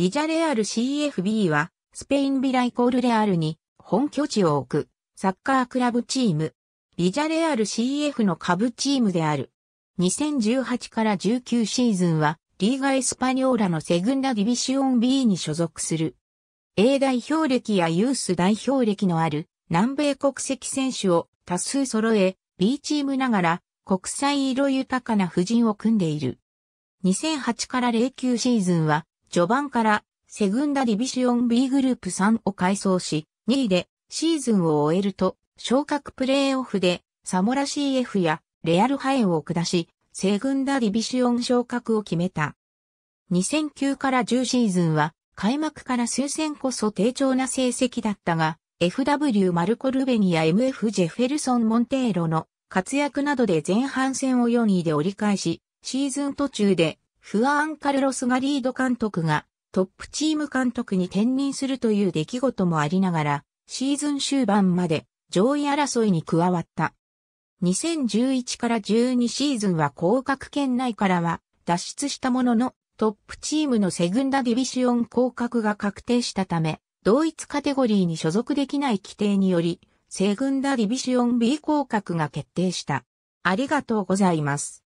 ビジャレアル CFB は、スペインビライコールレアルに本拠地を置くサッカークラブチーム。ビジャレアル CF の下部チームである。2018から19シーズンは、リーガエスパニョーラのセグンダディビシオン B に所属する。A 代表歴やユース代表歴のある南米国籍選手を多数揃え、B チームながら国際色豊かな布陣を組んでいる。2008から09シーズンは序盤からセグンダディビシオン B グループ3を改装し、2位でシーズンを終えると、昇格プレイオフでサモラ CF やレアルハエを下し、セグンダディビシオン昇格を決めた。2009から10シーズンは、開幕から数戦こそ低調な成績だったが、FW マルコルベニや MF ジェフェルソン・モンテーロの活躍などで前半戦を4位で折り返し、シーズン途中でフアン・カルロス・ガリード監督がトップチーム監督に転任するという出来事もありながら、シーズン終盤まで上位争いに加わった。2011から12シーズンは降格圏内からは脱出したものの、トップチームのセグンダディビシオン降格が確定したため、同一カテゴリーに所属できない規定により、セグンダディビシオン B 降格が決定した。ありがとうございます。